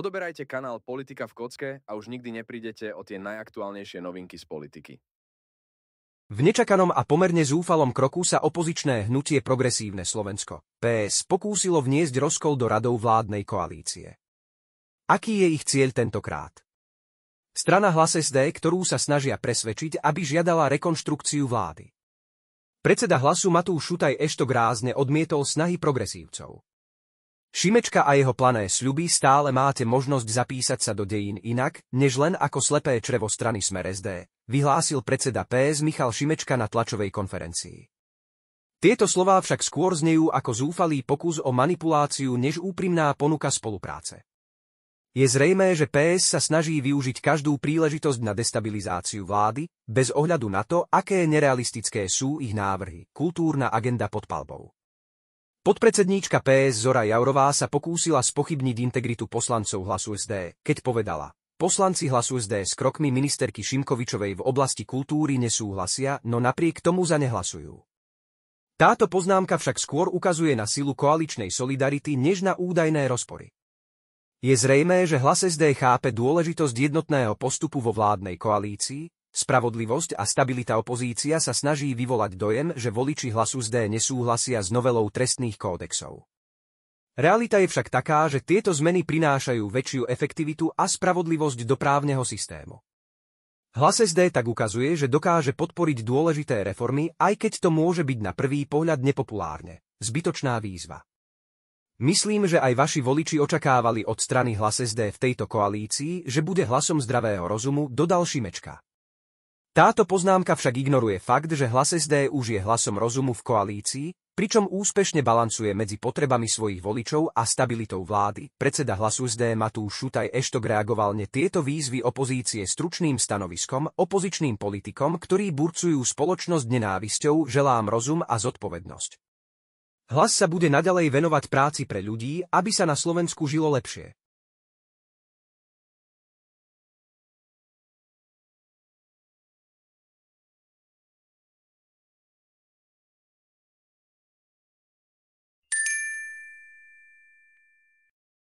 Odoberajte kanál Politika v kocke a už nikdy neprídete o tie najaktuálnejšie novinky z politiky. V nečakanom a pomerne zúfalom kroku sa opozičné hnutie Progresívne Slovensko PS pokúsilo vniesť rozkol do radov vládnej koalície. Aký je ich cieľ tentokrát? Strana Hlas SD, ktorú sa snažia presvedčiť, aby žiadala rekonštrukciu vlády. Predseda hlasu Matúš Šutaj rázne odmietol snahy progresívcov. Šimečka a jeho plané sľuby stále máte možnosť zapísať sa do dejín inak, než len ako slepé črevo strany Smer SD, vyhlásil predseda PS Michal Šimečka na tlačovej konferencii. Tieto slová však skôr znejú ako zúfalý pokus o manipuláciu než úprimná ponuka spolupráce. Je zrejmé, že PS sa snaží využiť každú príležitosť na destabilizáciu vlády, bez ohľadu na to, aké nerealistické sú ich návrhy, kultúrna agenda pod palbou. Podpredsedníčka PS Zora Jaurová sa pokúsila spochybniť integritu poslancov hlasu SD, keď povedala, poslanci hlasu SD s krokmi ministerky Šimkovičovej v oblasti kultúry nesúhlasia, no napriek tomu za nehlasujú. Táto poznámka však skôr ukazuje na silu koaličnej solidarity než na údajné rozpory. Je zrejmé, že hlas SD chápe dôležitosť jednotného postupu vo vládnej koalícii, Spravodlivosť a stabilita opozícia sa snaží vyvolať dojem, že voliči hlasu SD nesúhlasia s novelou trestných kódexov. Realita je však taká, že tieto zmeny prinášajú väčšiu efektivitu a spravodlivosť do právneho systému. Hlas SD tak ukazuje, že dokáže podporiť dôležité reformy, aj keď to môže byť na prvý pohľad nepopulárne. Zbytočná výzva. Myslím, že aj vaši voliči očakávali od strany hlas SD v tejto koalícii, že bude hlasom zdravého rozumu, dodal Šimečka. Táto poznámka však ignoruje fakt, že hlas SD už je hlasom rozumu v koalícii, pričom úspešne balancuje medzi potrebami svojich voličov a stabilitou vlády. Predseda hlasu SD Matúš Šutaj Eštok reagoval ne tieto výzvy opozície stručným stanoviskom, opozičným politikom, ktorí burcujú spoločnosť nenávisťou, želám rozum a zodpovednosť. Hlas sa bude naďalej venovať práci pre ľudí, aby sa na Slovensku žilo lepšie.